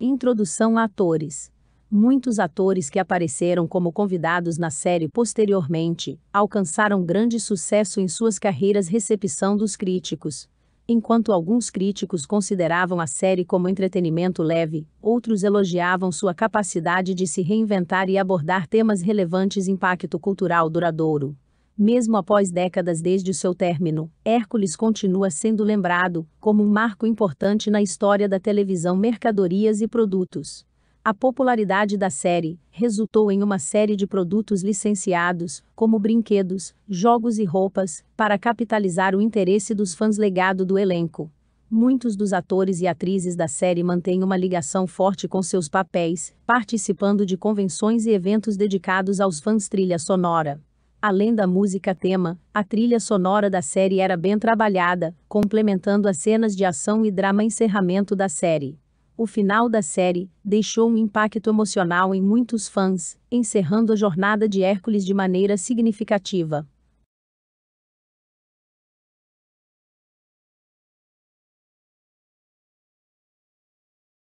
Introdução a atores. Muitos atores que apareceram como convidados na série posteriormente alcançaram grande sucesso em suas carreiras recepção dos críticos. Enquanto alguns críticos consideravam a série como entretenimento leve, outros elogiavam sua capacidade de se reinventar e abordar temas relevantes impacto cultural duradouro. Mesmo após décadas desde seu término, Hércules continua sendo lembrado como um marco importante na história da televisão mercadorias e produtos. A popularidade da série resultou em uma série de produtos licenciados, como brinquedos, jogos e roupas, para capitalizar o interesse dos fãs legado do elenco. Muitos dos atores e atrizes da série mantêm uma ligação forte com seus papéis, participando de convenções e eventos dedicados aos fãs trilha sonora. Além da música tema, a trilha sonora da série era bem trabalhada, complementando as cenas de ação e drama encerramento da série. O final da série deixou um impacto emocional em muitos fãs, encerrando a jornada de Hércules de maneira significativa.